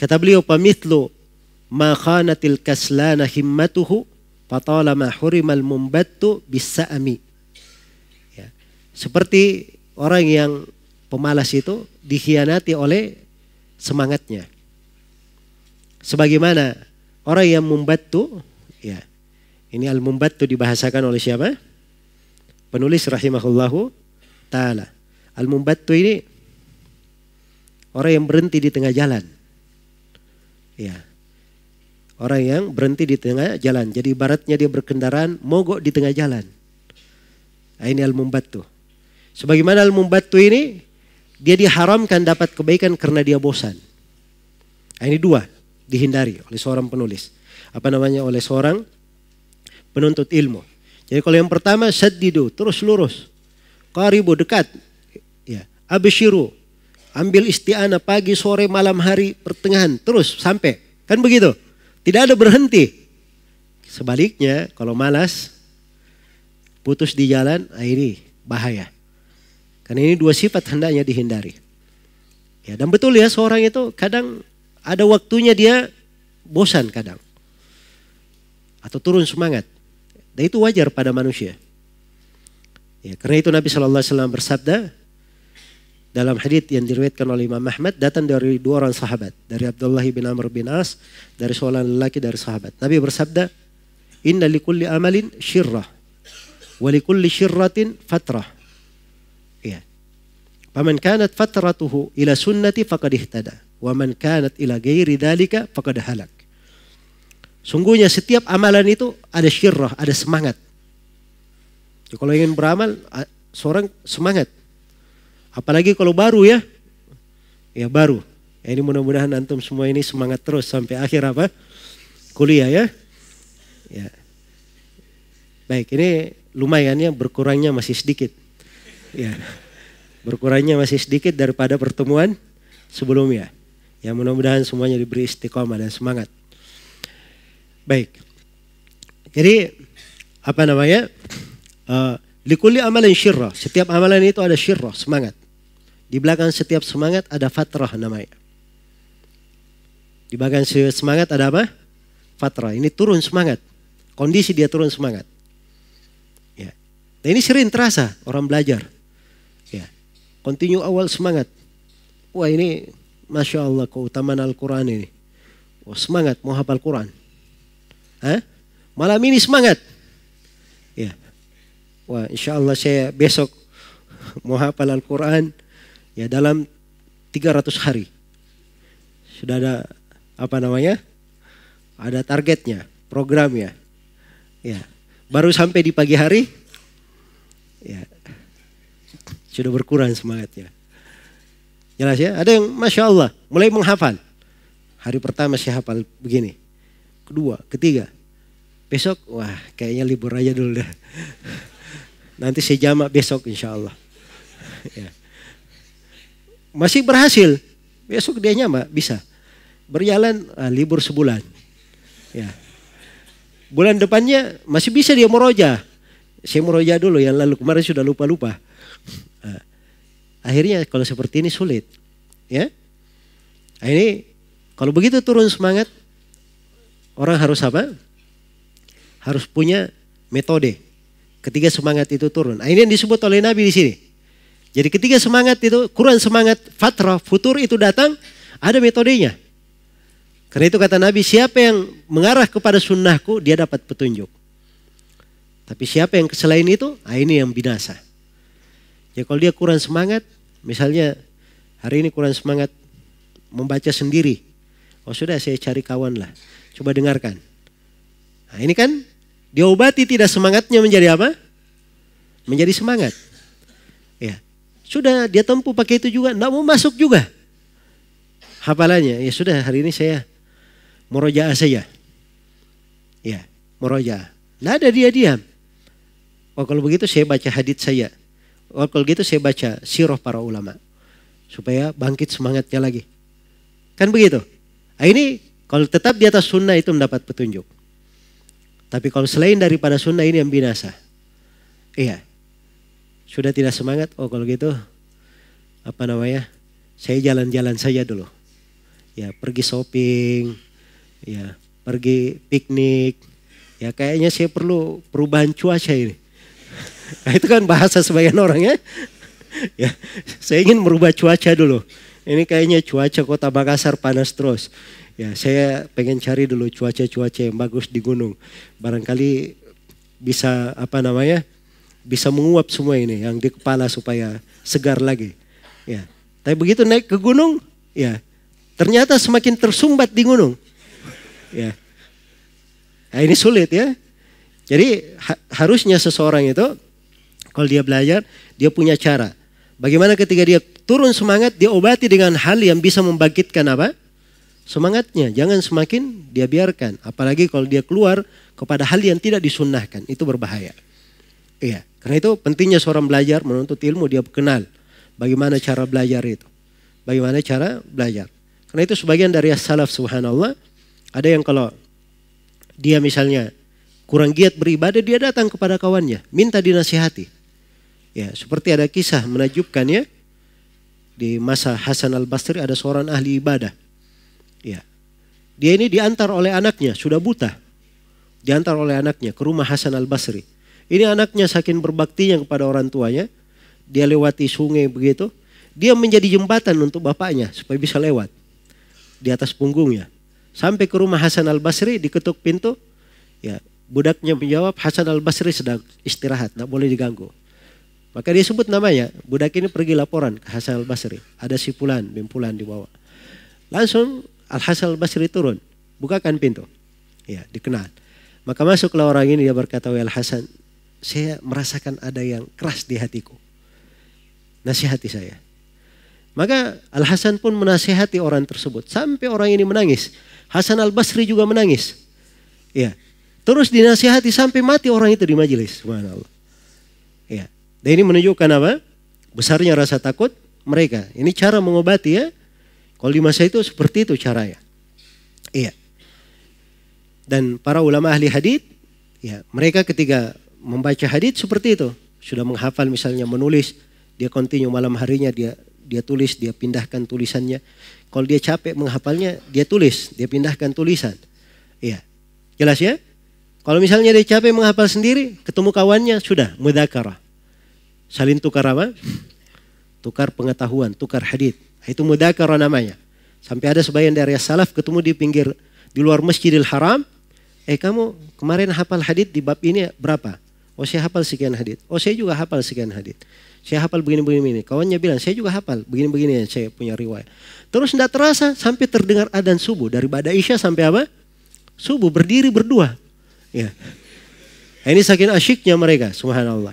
Kata beliau, pamitlu ma khanatil kaslana himmatuhu fatalama hurimal mumbattu bisa'ami." Ya. Seperti orang yang pemalas itu dikhianati oleh semangatnya. Sebagaimana orang yang membantu, ya. Ini al-mumbattu dibahasakan oleh siapa? Penulis rahimahullahu taala. Al-mumbattu ini orang yang berhenti di tengah jalan Ya. Orang yang berhenti di tengah jalan. Jadi baratnya dia berkendaraan mogok di tengah jalan. Nah, ini al-mumbattu. Sebagaimana al-mumbattu ini dia diharamkan dapat kebaikan karena dia bosan. Nah, ini dua dihindari oleh seorang penulis. Apa namanya oleh seorang penuntut ilmu. Jadi kalau yang pertama sadidu terus lurus. Qaribu dekat. Ya, abshiru. Ambil istiana pagi, sore, malam hari, pertengahan, terus sampai. Kan begitu? Tidak ada berhenti. Sebaliknya, kalau malas, putus di jalan, ah, ini bahaya. Karena ini dua sifat hendaknya dihindari. Ya, dan betul ya, seorang itu kadang ada waktunya dia bosan kadang. Atau turun semangat. Dan itu wajar pada manusia. Ya, karena itu Nabi Shallallahu Alaihi Wasallam bersabda, dalam hadis yang diriwayatkan oleh Imam Ahmad datang dari dua orang sahabat, dari Abdullah bin Amr bin As, dari seorang lelaki dari sahabat. Nabi bersabda, "Inna li kulli amalin syirrah wa kulli syirratin fatrah." Iya. "Faman kanat fatratuhu ila sunnati faqad ihtada, wa man kanat ila ghairi dzalika faqad halak." Sungguhnya setiap amalan itu ada syirrah, ada semangat. Jadi kalau ingin beramal, seorang semangat Apalagi kalau baru ya. Ya baru. Ya, ini mudah-mudahan antum semua ini semangat terus sampai akhir apa? Kuliah ya. Ya. Baik, ini lumayan ya berkurangnya masih sedikit. Ya. Berkurangnya masih sedikit daripada pertemuan sebelumnya. Ya mudah-mudahan semuanya diberi istiqomah dan semangat. Baik. Jadi apa namanya? Uh, Likuli amalan syirrah. Setiap amalan itu ada syirrah, semangat. Di belakang setiap semangat ada fatrah namanya. Di belakang semangat ada apa? Fatrah. Ini turun semangat. Kondisi dia turun semangat. Ya. Nah ini sering terasa orang belajar. Ya. Continue awal semangat. Wah ini Masya Allah keutamaan Al-Quran ini. Wah semangat mau hafal Quran. Hah? Malam ini semangat Wah, insya Allah saya besok mau hafal Al-Quran ya dalam 300 hari. Sudah ada apa namanya? Ada targetnya, programnya. Ya, baru sampai di pagi hari ya sudah berkurang semangatnya. Jelas ya, ada yang masya Allah mulai menghafal. Hari pertama saya hafal begini, kedua, ketiga, besok wah kayaknya libur aja dulu dah. Nanti saya jamak besok insya Allah. ya. Masih berhasil. Besok dia nyamak, bisa. Berjalan ah, libur sebulan. Ya. Bulan depannya masih bisa dia meroja. Saya meroja dulu yang lalu kemarin sudah lupa-lupa. Ah. akhirnya kalau seperti ini sulit. Ya. Nah, ini kalau begitu turun semangat orang harus apa? Harus punya metode. Ketiga semangat itu turun. Nah, ini yang disebut oleh Nabi di sini. Jadi ketiga semangat itu, kurang semangat fatrah, futur itu datang, ada metodenya. Karena itu kata Nabi, siapa yang mengarah kepada sunnahku, dia dapat petunjuk. Tapi siapa yang selain itu, nah ini yang binasa. Ya kalau dia kurang semangat, misalnya hari ini kurang semangat membaca sendiri. Oh sudah saya cari kawan lah, coba dengarkan. Nah ini kan diobati tidak semangatnya menjadi apa? Menjadi semangat. Ya. Sudah dia tempuh pakai itu juga, enggak mau masuk juga. Hafalannya, ya sudah hari ini saya moroja saja. Ya, moroja. Enggak ada dia diam. Oh kalau begitu saya baca hadits saya. Oh kalau gitu saya baca sirah para ulama. Supaya bangkit semangatnya lagi. Kan begitu. Nah, ini kalau tetap di atas sunnah itu mendapat petunjuk. Tapi kalau selain daripada sunnah ini yang binasa. Iya. Sudah tidak semangat? Oh kalau gitu apa namanya? Saya jalan-jalan saja dulu. Ya pergi shopping, ya pergi piknik. Ya kayaknya saya perlu perubahan cuaca ini. Nah, itu kan bahasa sebagian orang ya. ya. Saya ingin merubah cuaca dulu ini kayaknya cuaca kota Makassar panas terus. Ya, saya pengen cari dulu cuaca-cuaca yang bagus di gunung. Barangkali bisa apa namanya? Bisa menguap semua ini yang di kepala supaya segar lagi. Ya. Tapi begitu naik ke gunung, ya. Ternyata semakin tersumbat di gunung. Ya. Nah, ini sulit ya. Jadi ha harusnya seseorang itu kalau dia belajar, dia punya cara. Bagaimana ketika dia turun semangat, dia obati dengan hal yang bisa membangkitkan apa? Semangatnya. Jangan semakin dia biarkan. Apalagi kalau dia keluar kepada hal yang tidak disunnahkan. Itu berbahaya. Iya. Karena itu pentingnya seorang belajar menuntut ilmu dia kenal. Bagaimana cara belajar itu. Bagaimana cara belajar. Karena itu sebagian dari as-salaf subhanallah. Ada yang kalau dia misalnya kurang giat beribadah, dia datang kepada kawannya. Minta dinasihati. Ya, seperti ada kisah menajubkan ya. Di masa Hasan al-Basri ada seorang ahli ibadah. Ya. Dia ini diantar oleh anaknya, sudah buta. Diantar oleh anaknya ke rumah Hasan al-Basri. Ini anaknya saking berbaktinya kepada orang tuanya. Dia lewati sungai begitu. Dia menjadi jembatan untuk bapaknya supaya bisa lewat. Di atas punggungnya. Sampai ke rumah Hasan al-Basri diketuk pintu. Ya, budaknya menjawab Hasan al-Basri sedang istirahat, tidak boleh diganggu. Maka dia sebut namanya, budak ini pergi laporan ke Hasan al-Basri. Ada si Pulan, bin Pulan dibawa. Langsung Al-Hasan al-Basri turun, bukakan pintu. Ya, dikenal. Maka masuklah orang ini, dia berkata, Wai Al-Hasan, saya merasakan ada yang keras di hatiku. Nasihati saya. Maka Al-Hasan pun menasihati orang tersebut. Sampai orang ini menangis. Hasan al-Basri juga menangis. Ya, Terus dinasihati sampai mati orang itu di majelis. Subhanallah. Ya. Dan ini menunjukkan apa? Besarnya rasa takut mereka. Ini cara mengobati ya. Kalau di masa itu seperti itu caranya. Iya. Dan para ulama ahli hadith, ya mereka ketika membaca hadith seperti itu. Sudah menghafal misalnya menulis, dia continue malam harinya dia dia tulis, dia pindahkan tulisannya. Kalau dia capek menghafalnya, dia tulis, dia pindahkan tulisan. Iya. Jelas ya? Kalau misalnya dia capek menghafal sendiri, ketemu kawannya, sudah, mudakarah salin tukar apa? Tukar pengetahuan, tukar hadit, Itu mudakara namanya. Sampai ada sebagian dari salaf ketemu di pinggir, di luar masjidil haram. Eh kamu kemarin hafal hadit di bab ini berapa? Oh saya hafal sekian hadit, Oh saya juga hafal sekian hadit, Saya hafal begini-begini. Kawannya bilang, saya juga hafal begini-begini saya punya riwayat. Terus tidak terasa sampai terdengar adan subuh. Dari Bada Isya sampai apa? Subuh berdiri berdua. Ya. Ini saking asyiknya mereka, subhanallah.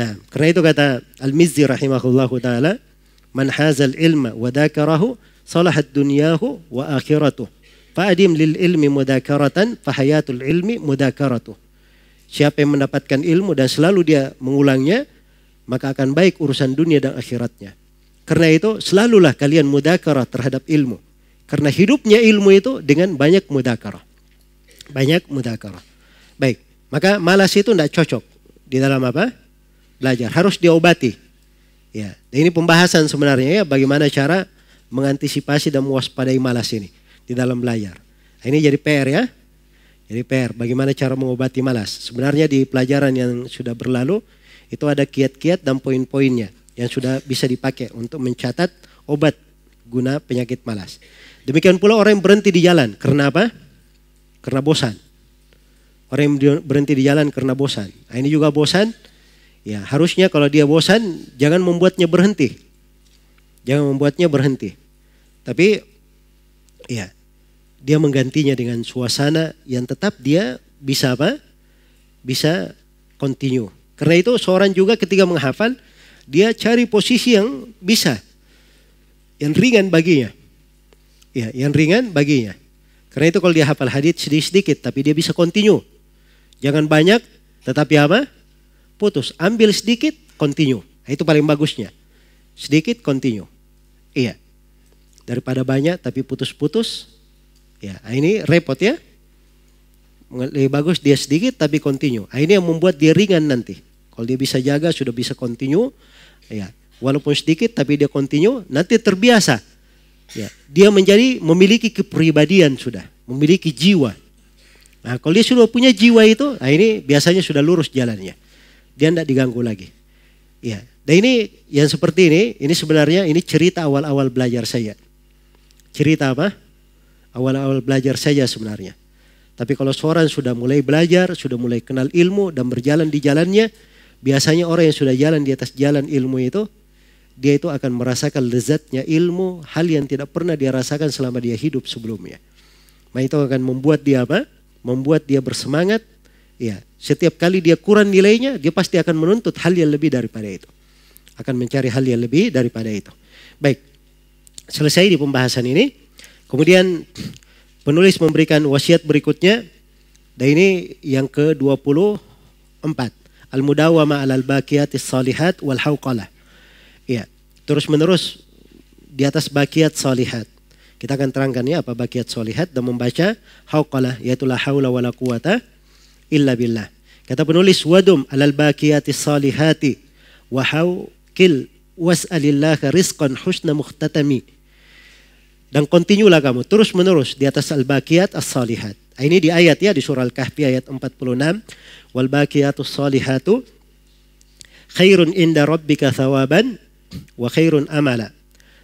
Nah, karena itu kata Al-Mizzi rahimahullahu taala, "Man hazal ilma wa dzakarahu salahat dunyahu wa akhiratuh." Fa'adim lil ilmi mudakaratan, fahayatul ilmi mudakaratuh. Siapa yang mendapatkan ilmu dan selalu dia mengulangnya, maka akan baik urusan dunia dan akhiratnya. Karena itu selalulah kalian mudakarah terhadap ilmu. Karena hidupnya ilmu itu dengan banyak mudakarah. Banyak mudakarah. Baik, maka malas itu tidak cocok di dalam apa? belajar, harus diobati. Ya, dan ini pembahasan sebenarnya ya bagaimana cara mengantisipasi dan mewaspadai malas ini di dalam belajar. Nah, ini jadi PR ya. Jadi PR bagaimana cara mengobati malas. Sebenarnya di pelajaran yang sudah berlalu itu ada kiat-kiat dan poin-poinnya yang sudah bisa dipakai untuk mencatat obat guna penyakit malas. Demikian pula orang yang berhenti di jalan karena apa? Karena bosan. Orang yang berhenti di jalan karena bosan. Nah, ini juga bosan, Ya, harusnya kalau dia bosan jangan membuatnya berhenti. Jangan membuatnya berhenti. Tapi ya, dia menggantinya dengan suasana yang tetap dia bisa apa? Bisa continue. Karena itu seorang juga ketika menghafal dia cari posisi yang bisa yang ringan baginya. Ya, yang ringan baginya. Karena itu kalau dia hafal hadits sedikit-sedikit tapi dia bisa continue. Jangan banyak tetapi apa? putus. Ambil sedikit, continue. Nah, itu paling bagusnya. Sedikit, continue. Iya. Daripada banyak tapi putus-putus. Ya, nah, ini repot ya. Lebih bagus dia sedikit tapi continue. Nah, ini yang membuat dia ringan nanti. Kalau dia bisa jaga, sudah bisa continue. Ya, walaupun sedikit tapi dia continue, nanti terbiasa. Ya, dia menjadi memiliki kepribadian sudah, memiliki jiwa. Nah, kalau dia sudah punya jiwa itu, nah ini biasanya sudah lurus jalannya dia tidak diganggu lagi. Ya. Dan ini yang seperti ini, ini sebenarnya ini cerita awal-awal belajar saya. Cerita apa? Awal-awal belajar saya sebenarnya. Tapi kalau seorang sudah mulai belajar, sudah mulai kenal ilmu dan berjalan di jalannya, biasanya orang yang sudah jalan di atas jalan ilmu itu, dia itu akan merasakan lezatnya ilmu, hal yang tidak pernah dia rasakan selama dia hidup sebelumnya. Nah itu akan membuat dia apa? Membuat dia bersemangat Ya, setiap kali dia kurang nilainya, dia pasti akan menuntut hal yang lebih daripada itu. Akan mencari hal yang lebih daripada itu. Baik, selesai di pembahasan ini. Kemudian penulis memberikan wasiat berikutnya. Dan ini yang ke-24. Al-mudawama alal baqiyat salihat wal hauqalah. Ya, terus menerus di atas bakiat salihat. Kita akan terangkan ya apa bakiat salihat dan membaca hauqalah, yaitulah haula wala quwata illa billah. Kata penulis wadum alal baqiyati salihati wa hawkil was'alillaha rizqan husna muhtatami. Dan lah kamu terus menerus di atas al-baqiyat as-salihat. Ah, ini di ayat ya di surah Al-Kahfi ayat 46 wal baqiyatu salihatu khairun inda rabbika thawaban wa khairun amala.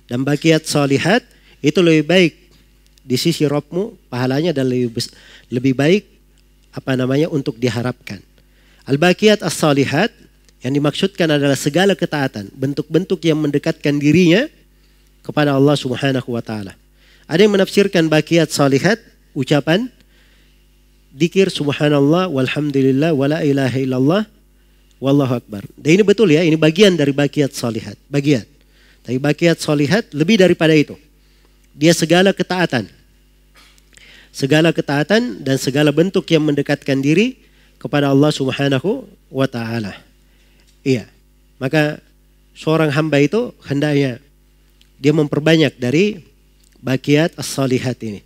Dan baqiyat salihat itu lebih baik di sisi Robmu pahalanya dan lebih lebih baik apa namanya untuk diharapkan. Al-baqiyat as-salihat yang dimaksudkan adalah segala ketaatan, bentuk-bentuk yang mendekatkan dirinya kepada Allah Subhanahu wa taala. Ada yang menafsirkan baqiyat salihat ucapan dikir subhanallah walhamdulillah wala ilaha illallah wallahu akbar. Dan ini betul ya, ini bagian dari baqiyat salihat, bagian. Tapi baqiyat salihat lebih daripada itu. Dia segala ketaatan segala ketaatan dan segala bentuk yang mendekatkan diri kepada Allah Subhanahu wa taala. Iya. Maka seorang hamba itu hendaknya dia memperbanyak dari bakiat as-salihat ini.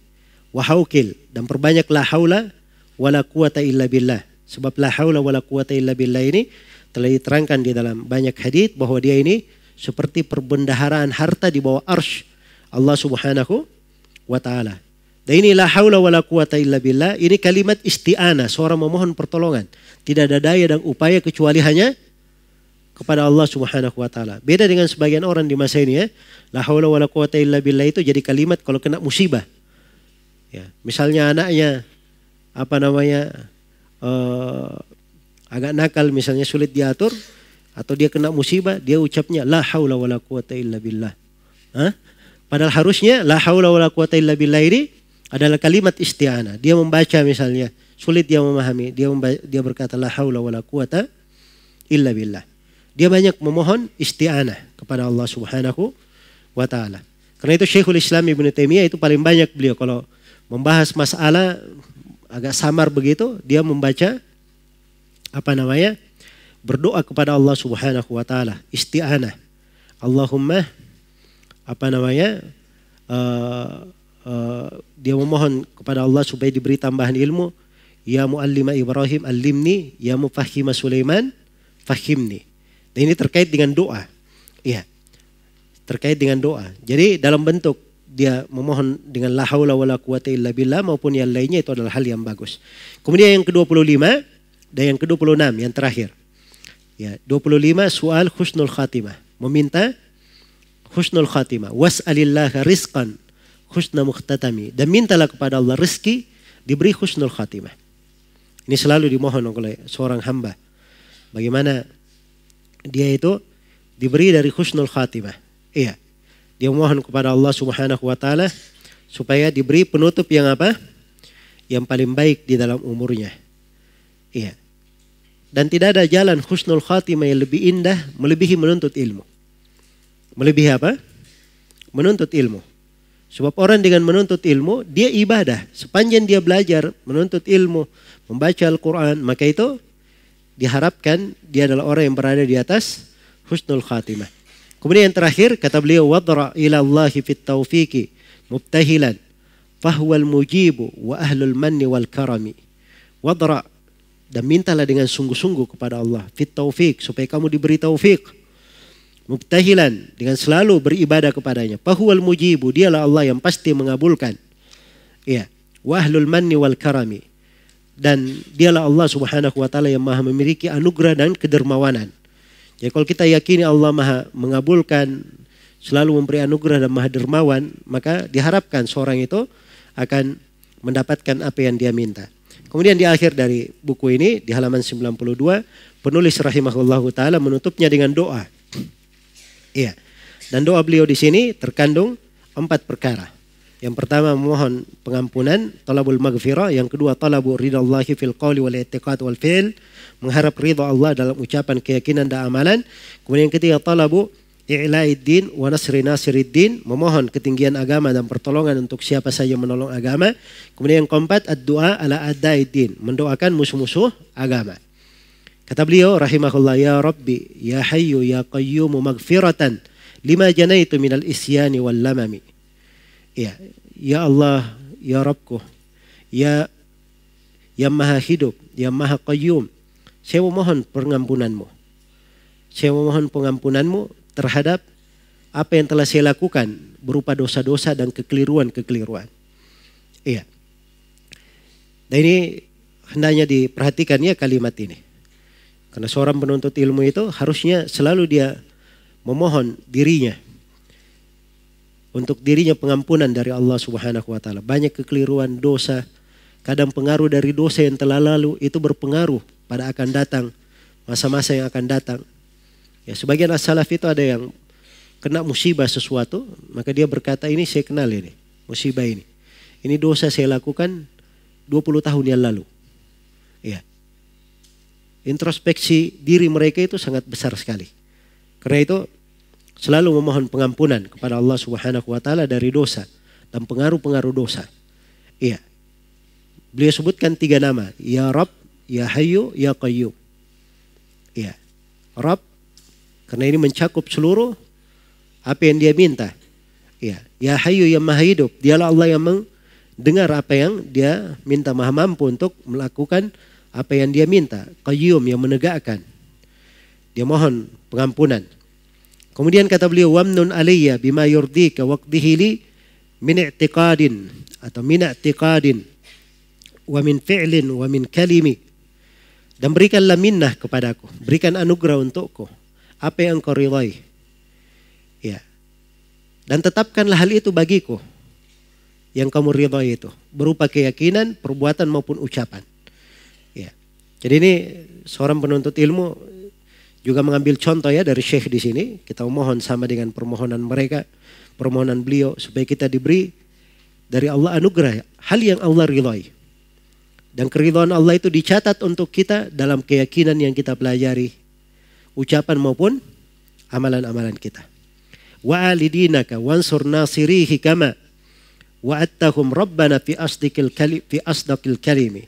haukil dan perbanyaklah haula wala quwata illa billah. Sebab la haula wala quwata illa billah ini telah diterangkan di dalam banyak hadis bahwa dia ini seperti perbendaharaan harta di bawah arsh Allah Subhanahu wa taala. Dan ini la haula wala quwata illa billah. Ini kalimat isti'anah, seorang memohon pertolongan. Tidak ada daya dan upaya kecuali hanya kepada Allah Subhanahu wa taala. Beda dengan sebagian orang di masa ini ya. La haula wala quwata illa billah itu jadi kalimat kalau kena musibah. Ya, misalnya anaknya apa namanya uh, agak nakal misalnya sulit diatur atau dia kena musibah, dia ucapnya la haula wala quwata illa billah. Hah? Padahal harusnya la haula wala quwata illa billah ini adalah kalimat isti'anah. Dia membaca misalnya, sulit dia memahami, dia membaca, dia berkata la haula wala quwata illa billah. Dia banyak memohon isti'anah kepada Allah Subhanahu wa taala. Karena itu Syekhul Islam Ibnu Taimiyah itu paling banyak beliau kalau membahas masalah agak samar begitu, dia membaca apa namanya? berdoa kepada Allah Subhanahu wa taala, isti'anah. Allahumma apa namanya? Uh, Eh, dia memohon kepada Allah supaya diberi tambahan ilmu. Ya muallima Ibrahim alimni, ya mufahima Sulaiman fahimni. Dan ini terkait dengan doa. Iya. Terkait dengan doa. Jadi dalam bentuk dia memohon dengan la haula wala quwata illa billah maupun yang lainnya itu adalah hal yang bagus. Kemudian yang ke-25 dan yang ke-26 yang terakhir. Ya, 25 soal husnul khatimah. Meminta husnul khatimah. Was'alillah rizqan husna mukhtatami. Dan mintalah kepada Allah rezeki diberi khusnul khatimah. Ini selalu dimohon oleh seorang hamba. Bagaimana dia itu diberi dari khusnul khatimah. Iya. Dia mohon kepada Allah Subhanahu wa taala supaya diberi penutup yang apa? Yang paling baik di dalam umurnya. Iya. Dan tidak ada jalan khusnul khatimah yang lebih indah melebihi menuntut ilmu. Melebihi apa? Menuntut ilmu. Sebab orang dengan menuntut ilmu, dia ibadah. Sepanjang dia belajar, menuntut ilmu, membaca Al-Quran, maka itu diharapkan dia adalah orang yang berada di atas husnul khatimah. Kemudian yang terakhir, kata beliau, Wadra ila اللَّهِ fit التَّوْفِيكِ مُبْتَهِلًا فَهُوَ mujibu wa الْمَنِّ وَالْكَرَمِ wal karami. Wadra, dan mintalah dengan sungguh-sungguh kepada Allah, fit taufik, supaya kamu diberi taufik mubtahilan dengan selalu beribadah kepadanya. Pahuwal mujibu, dialah Allah yang pasti mengabulkan. Ya, wahlul manni wal karami. Dan dialah Allah subhanahu wa ta'ala yang maha memiliki anugerah dan kedermawanan. Jadi ya, kalau kita yakini Allah maha mengabulkan, selalu memberi anugerah dan maha dermawan, maka diharapkan seorang itu akan mendapatkan apa yang dia minta. Kemudian di akhir dari buku ini, di halaman 92, penulis rahimahullahu ta'ala menutupnya dengan doa. Iya. Dan doa beliau di sini terkandung empat perkara. Yang pertama mohon pengampunan, talabul maghfirah. Yang kedua tolabu ridha fil qawli wal i'tiqad wal fi'l. Mengharap ridha Allah dalam ucapan, keyakinan dan amalan. Kemudian yang ketiga talabu i'la'iddin wa nasri nasiriddin. Memohon ketinggian agama dan pertolongan untuk siapa saja menolong agama. Kemudian yang keempat ad dua ala ad-da'iddin. Mendoakan musuh-musuh agama. Kata beliau rahimahullah ya Rabbi ya Hayyu ya Qayyum magfiratan lima janaitu minal isyani wal lamami. Ya, ya Allah ya Rabbku ya yang maha hidup, yang maha qayyum. Saya memohon pengampunanmu. Saya memohon pengampunanmu terhadap apa yang telah saya lakukan berupa dosa-dosa dan kekeliruan-kekeliruan. Iya. Dan ini hendaknya diperhatikan ya kalimat ini. Karena seorang penuntut ilmu itu harusnya selalu dia memohon dirinya untuk dirinya pengampunan dari Allah Subhanahu wa taala. Banyak kekeliruan dosa, kadang pengaruh dari dosa yang telah lalu itu berpengaruh pada akan datang masa-masa yang akan datang. Ya, sebagian as-salaf itu ada yang kena musibah sesuatu, maka dia berkata ini saya kenal ini, musibah ini. Ini dosa saya lakukan 20 tahun yang lalu introspeksi diri mereka itu sangat besar sekali. Karena itu selalu memohon pengampunan kepada Allah Subhanahu wa taala dari dosa dan pengaruh-pengaruh dosa. Iya. Beliau sebutkan tiga nama, Ya Rabb, Ya Hayyu, Ya Qayyum. Iya. Rabb karena ini mencakup seluruh apa yang dia minta. Iya, Ya Hayyu yang Maha Hidup, dialah Allah yang mendengar apa yang dia minta Maha mampu untuk melakukan apa yang dia minta. Qayyum yang menegakkan. Dia mohon pengampunan. Kemudian kata beliau wamnun alayya bima yurdika waqdihi li min i'tiqadin atau min i'tiqadin wa min fi'lin wa min kalimi dan berikanlah minnah kepadaku berikan anugerah untukku apa yang kau ridai ya dan tetapkanlah hal itu bagiku yang kamu ridai itu berupa keyakinan perbuatan maupun ucapan jadi ini seorang penuntut ilmu juga mengambil contoh ya dari Syekh di sini. Kita mohon sama dengan permohonan mereka, permohonan beliau supaya kita diberi dari Allah anugerah hal yang Allah ridhoi. Dan keridhaan Allah itu dicatat untuk kita dalam keyakinan yang kita pelajari, ucapan maupun amalan-amalan kita. Wa alidinaka wansur nasirihi kama wa attahum rabbana fi asdaqil kalim fi asdaqil kalimi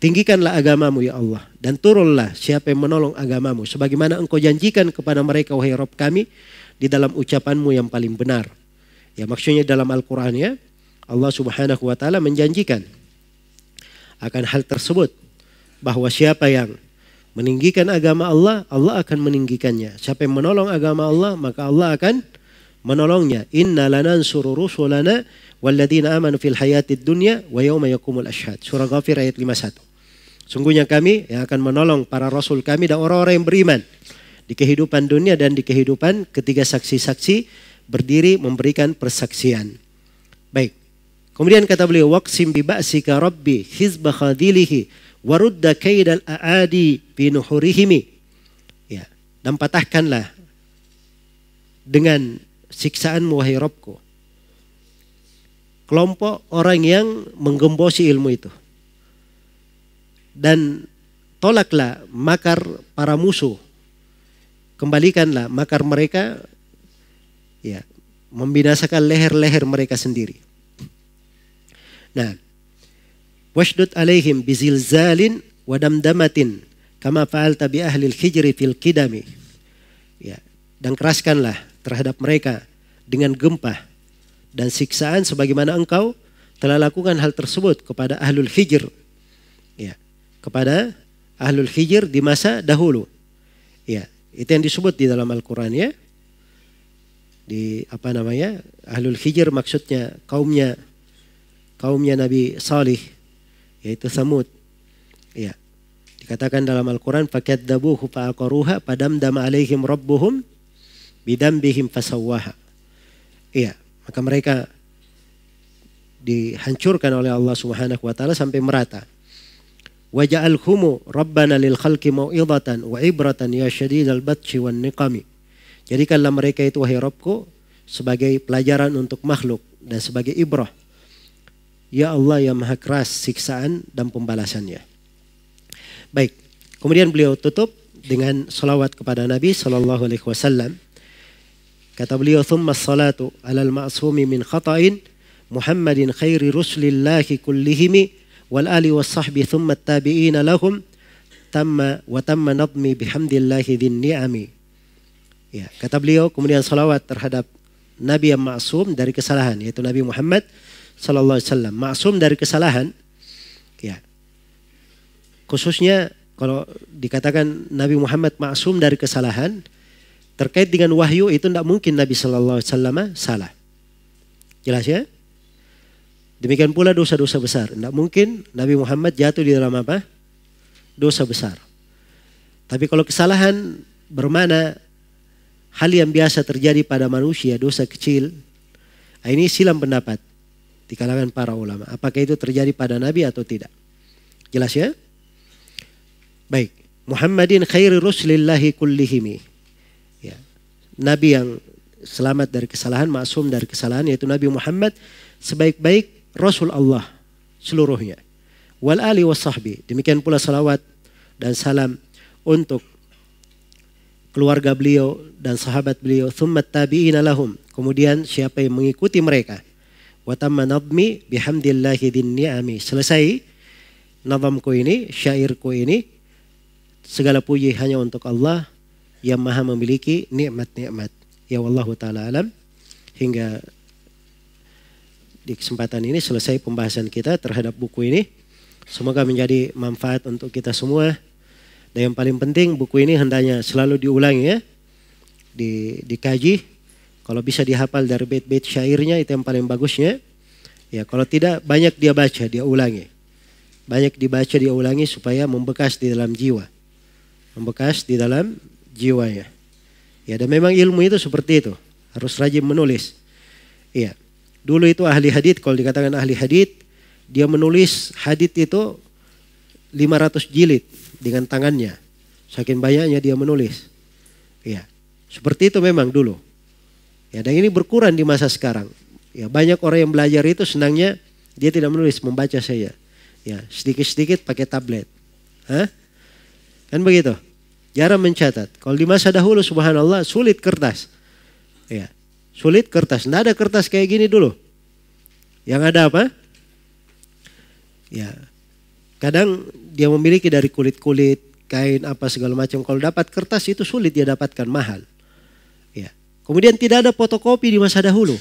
Tinggikanlah agamamu ya Allah dan turunlah siapa yang menolong agamamu sebagaimana engkau janjikan kepada mereka wahai Rob kami di dalam ucapanmu yang paling benar. Ya maksudnya dalam Al-Quran ya Allah subhanahu wa ta'ala menjanjikan akan hal tersebut bahwa siapa yang meninggikan agama Allah Allah akan meninggikannya. Siapa yang menolong agama Allah maka Allah akan menolongnya. Inna lanansuru rusulana walladzina amanu fil hayatid dunya wa yauma yaqumul ashhad. Surah Ghafir ayat 51. Sungguhnya kami yang akan menolong para rasul kami dan orang-orang yang beriman di kehidupan dunia dan di kehidupan ketiga saksi-saksi berdiri memberikan persaksian. Baik. Kemudian kata beliau waksim bi ba'sika rabbi hizba khadilihi warudda kaidal aadi binuhurihimi. Ya, dan patahkanlah dengan siksaan wahai Rabbku. Kelompok orang yang menggembosi ilmu itu dan tolaklah makar para musuh. Kembalikanlah makar mereka ya, membinasakan leher-leher mereka sendiri. Nah, washdud alaihim bizilzalin wadamdamatin kama fa'alta bi ahli al-hijri fil qidami. Ya, dan keraskanlah terhadap mereka dengan gempa dan siksaan sebagaimana engkau telah lakukan hal tersebut kepada ahlul hijr. Ya kepada ahlul hijir di masa dahulu. Ya, itu yang disebut di dalam Al-Qur'an ya. Di apa namanya? Ahlul hijir maksudnya kaumnya kaumnya Nabi Salih yaitu Samud. Ya. Dikatakan dalam Al-Qur'an fakadzabuhu padam dam alaihim rabbuhum bidambihim fasawwaha. Iya, maka mereka dihancurkan oleh Allah Subhanahu wa taala sampai merata. Waja'alhumu rabbana lil khalqi mau'izatan wa ibratan ya syadidal batshi wan niqami. Jadikanlah mereka itu wahai Rabbku sebagai pelajaran untuk makhluk dan sebagai ibrah. Ya Allah yang maha keras siksaan dan pembalasannya. Baik, kemudian beliau tutup dengan salawat kepada Nabi Shallallahu Alaihi Wasallam. Kata beliau, "Thumma salatu alal ma'sumi min khata'in Muhammadin khairi rusulillahi kullihimi wal ali was sahbi thumma tabi'ina lahum tamma wa tamma nadmi bihamdillahi ni'ami. Ya, kata beliau kemudian salawat terhadap Nabi yang maksum dari kesalahan yaitu Nabi Muhammad sallallahu alaihi wasallam. Maksum dari kesalahan ya. Khususnya kalau dikatakan Nabi Muhammad maksum dari kesalahan terkait dengan wahyu itu tidak mungkin Nabi sallallahu alaihi wasallam salah. Jelas ya? Demikian pula dosa-dosa besar. Tidak mungkin Nabi Muhammad jatuh di dalam apa? Dosa besar. Tapi kalau kesalahan bermana hal yang biasa terjadi pada manusia, dosa kecil, ah, ini silam pendapat di kalangan para ulama. Apakah itu terjadi pada Nabi atau tidak? Jelas ya? Baik. Muhammadin khairi rusulillahi kullihimi. Ya. Nabi yang selamat dari kesalahan, maksum dari kesalahan yaitu Nabi Muhammad sebaik-baik Rasul Allah seluruhnya. Wal ali was sahbi. Demikian pula salawat dan salam untuk keluarga beliau dan sahabat beliau. Thumma tabiin lahum. Kemudian siapa yang mengikuti mereka. Watamma nadmi bihamdillahi din ni'ami. Selesai nadamku ini, syairku ini. Segala puji hanya untuk Allah yang maha memiliki nikmat-nikmat. Ya Allah Ta'ala alam. Hingga di kesempatan ini selesai pembahasan kita terhadap buku ini. Semoga menjadi manfaat untuk kita semua. Dan yang paling penting buku ini hendaknya selalu diulangi ya. Di, dikaji. Kalau bisa dihafal dari bait-bait syairnya itu yang paling bagusnya. Ya kalau tidak banyak dia baca, dia ulangi. Banyak dibaca, dia ulangi supaya membekas di dalam jiwa. Membekas di dalam jiwanya. Ya dan memang ilmu itu seperti itu. Harus rajin menulis. Iya. Dulu itu ahli hadith, kalau dikatakan ahli hadith, dia menulis hadith itu 500 jilid dengan tangannya. Saking banyaknya dia menulis. Ya, seperti itu memang dulu. Ya, dan ini berkurang di masa sekarang. Ya, banyak orang yang belajar itu senangnya dia tidak menulis, membaca saja. Ya, sedikit-sedikit pakai tablet. Hah? Kan begitu. Jarang mencatat. Kalau di masa dahulu subhanallah sulit kertas. Ya. Sulit kertas. Tidak ada kertas kayak gini dulu. Yang ada apa? Ya, kadang dia memiliki dari kulit-kulit, kain apa segala macam. Kalau dapat kertas itu sulit dia dapatkan, mahal. Ya. Kemudian tidak ada fotokopi di masa dahulu.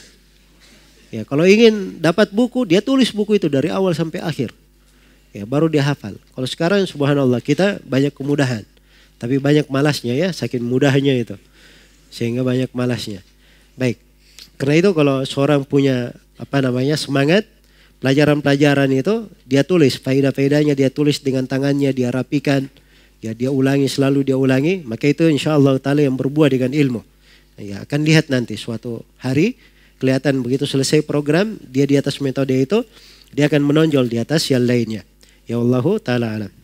Ya, kalau ingin dapat buku, dia tulis buku itu dari awal sampai akhir. Ya, baru dia hafal. Kalau sekarang subhanallah kita banyak kemudahan. Tapi banyak malasnya ya, saking mudahnya itu. Sehingga banyak malasnya. Baik. Karena itu kalau seorang punya apa namanya semangat, pelajaran-pelajaran itu dia tulis, faedah-faedahnya dia tulis dengan tangannya, dia rapikan, ya dia ulangi selalu dia ulangi, maka itu insya Allah taala yang berbuah dengan ilmu. Ya akan lihat nanti suatu hari kelihatan begitu selesai program dia di atas metode itu dia akan menonjol di atas yang lainnya. Ya Allahu taala alam.